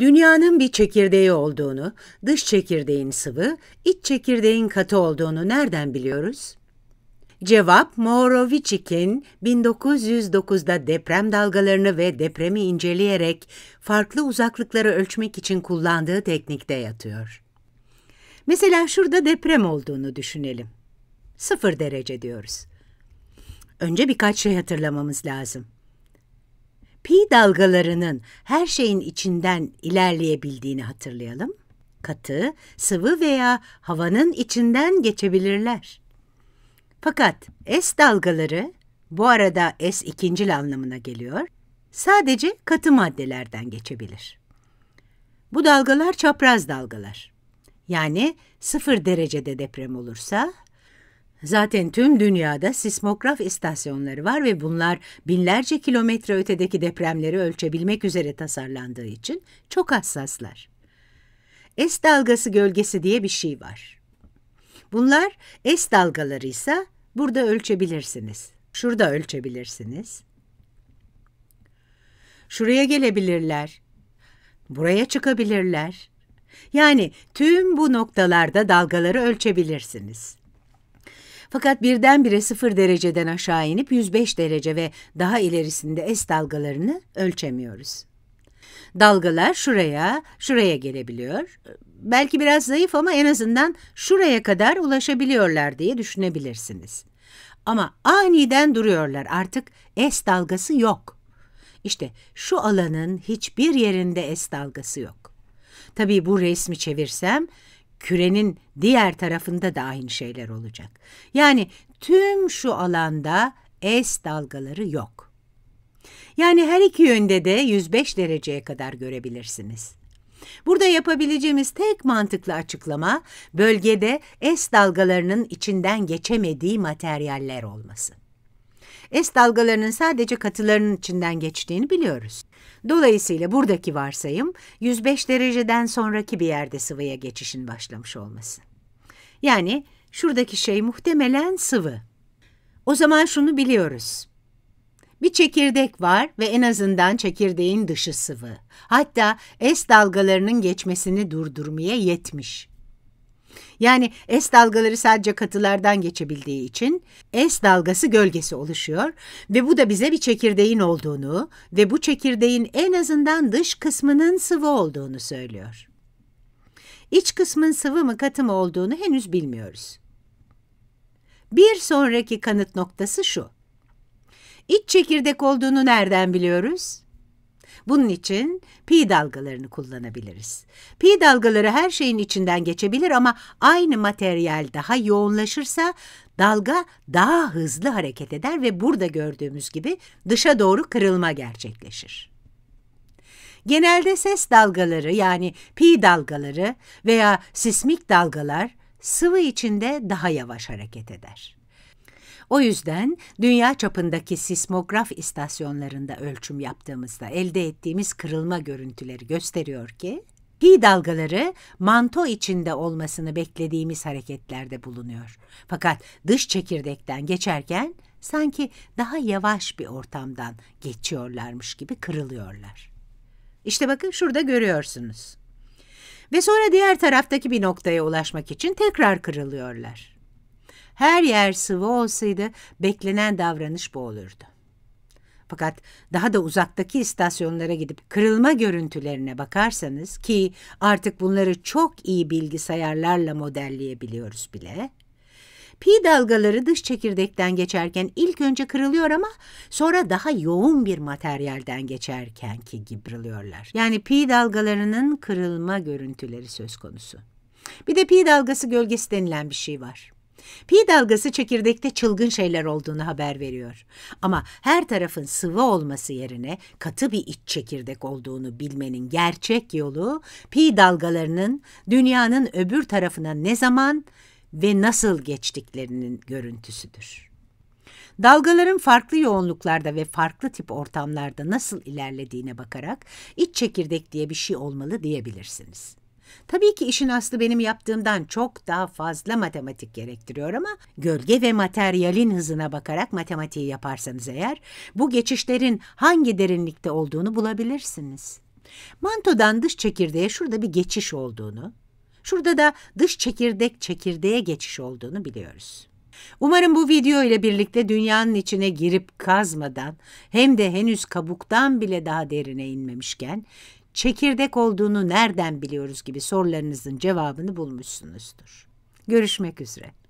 dünyanın bir çekirdeği olduğunu, dış çekirdeğin sıvı, iç çekirdeğin katı olduğunu nereden biliyoruz? Cevap Morovicik'in 1909'da deprem dalgalarını ve depremi inceleyerek farklı uzaklıkları ölçmek için kullandığı teknikte yatıyor. Mesela şurada deprem olduğunu düşünelim. Sıfır derece diyoruz. Önce birkaç şey hatırlamamız lazım pi dalgalarının her şeyin içinden ilerleyebildiğini hatırlayalım. Katı, sıvı veya havanın içinden geçebilirler. Fakat S dalgaları, bu arada S ikincil anlamına geliyor, sadece katı maddelerden geçebilir. Bu dalgalar çapraz dalgalar. Yani sıfır derecede deprem olursa Zaten tüm dünyada sismograf istasyonları var ve bunlar binlerce kilometre ötedeki depremleri ölçebilmek üzere tasarlandığı için çok hassaslar. S dalgası gölgesi diye bir şey var. Bunlar S dalgaları ise burada ölçebilirsiniz. Şurada ölçebilirsiniz. Şuraya gelebilirler. Buraya çıkabilirler. Yani tüm bu noktalarda dalgaları ölçebilirsiniz. Fakat birdenbire 0 dereceden aşağı inip 105 derece ve daha ilerisinde S dalgalarını ölçemiyoruz. Dalgalar şuraya, şuraya gelebiliyor. Belki biraz zayıf ama en azından şuraya kadar ulaşabiliyorlar diye düşünebilirsiniz. Ama aniden duruyorlar artık S dalgası yok. İşte şu alanın hiçbir yerinde S dalgası yok. Tabii bu resmi çevirsem kürenin diğer tarafında da aynı şeyler olacak. Yani tüm şu alanda S dalgaları yok. Yani her iki yönde de 105 dereceye kadar görebilirsiniz. Burada yapabileceğimiz tek mantıklı açıklama bölgede S dalgalarının içinden geçemediği materyaller olması. S dalgalarının sadece katılarının içinden geçtiğini biliyoruz. Dolayısıyla buradaki varsayım 105 dereceden sonraki bir yerde sıvıya geçişin başlamış olması. Yani şuradaki şey muhtemelen sıvı. O zaman şunu biliyoruz. Bir çekirdek var ve en azından çekirdeğin dışı sıvı. Hatta S dalgalarının geçmesini durdurmaya yetmiş. Yani S dalgaları sadece katılardan geçebildiği için S dalgası gölgesi oluşuyor ve bu da bize bir çekirdeğin olduğunu ve bu çekirdeğin en azından dış kısmının sıvı olduğunu söylüyor. İç kısmın sıvı mı katı mı olduğunu henüz bilmiyoruz. Bir sonraki kanıt noktası şu. İç çekirdek olduğunu nereden biliyoruz? Bunun için pi dalgalarını kullanabiliriz. Pi dalgaları her şeyin içinden geçebilir ama aynı materyal daha yoğunlaşırsa dalga daha hızlı hareket eder ve burada gördüğümüz gibi dışa doğru kırılma gerçekleşir. Genelde ses dalgaları yani pi dalgaları veya sismik dalgalar sıvı içinde daha yavaş hareket eder. O yüzden dünya çapındaki sismograf istasyonlarında ölçüm yaptığımızda elde ettiğimiz kırılma görüntüleri gösteriyor ki, Pi dalgaları manto içinde olmasını beklediğimiz hareketlerde bulunuyor. Fakat dış çekirdekten geçerken sanki daha yavaş bir ortamdan geçiyorlarmış gibi kırılıyorlar. İşte bakın şurada görüyorsunuz. Ve sonra diğer taraftaki bir noktaya ulaşmak için tekrar kırılıyorlar. Her yer sıvı olsaydı beklenen davranış bu olurdu. Fakat daha da uzaktaki istasyonlara gidip kırılma görüntülerine bakarsanız ki artık bunları çok iyi bilgisayarlarla modelleyebiliyoruz bile. Pi dalgaları dış çekirdekten geçerken ilk önce kırılıyor ama sonra daha yoğun bir materyalden geçerken ki gibriliyorlar. Yani pi dalgalarının kırılma görüntüleri söz konusu. Bir de pi dalgası gölgesi denilen bir şey var. Pi dalgası çekirdekte çılgın şeyler olduğunu haber veriyor. Ama her tarafın sıvı olması yerine katı bir iç çekirdek olduğunu bilmenin gerçek yolu pi dalgalarının dünyanın öbür tarafına ne zaman ve nasıl geçtiklerinin görüntüsüdür. Dalgaların farklı yoğunluklarda ve farklı tip ortamlarda nasıl ilerlediğine bakarak iç çekirdek diye bir şey olmalı diyebilirsiniz. Tabii ki işin aslı benim yaptığımdan çok daha fazla matematik gerektiriyor ama gölge ve materyalin hızına bakarak matematiği yaparsanız eğer bu geçişlerin hangi derinlikte olduğunu bulabilirsiniz. Mantodan dış çekirdeğe şurada bir geçiş olduğunu, şurada da dış çekirdek çekirdeğe geçiş olduğunu biliyoruz. Umarım bu video ile birlikte dünyanın içine girip kazmadan hem de henüz kabuktan bile daha derine inmemişken çekirdek olduğunu nereden biliyoruz gibi sorularınızın cevabını bulmuşsunuzdur. Görüşmek üzere.